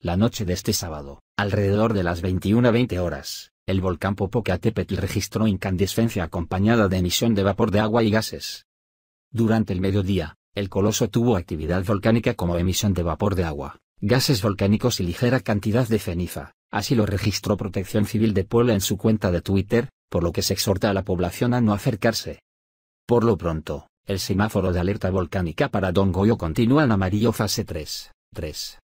La noche de este sábado, alrededor de las 21-20 horas, el volcán Popocatépetl registró incandescencia acompañada de emisión de vapor de agua y gases. Durante el mediodía, el coloso tuvo actividad volcánica como emisión de vapor de agua, gases volcánicos y ligera cantidad de ceniza, así lo registró Protección Civil de Puebla en su cuenta de Twitter, por lo que se exhorta a la población a no acercarse. Por lo pronto, el semáforo de alerta volcánica para Don Goyo continúa en amarillo fase 3, 3,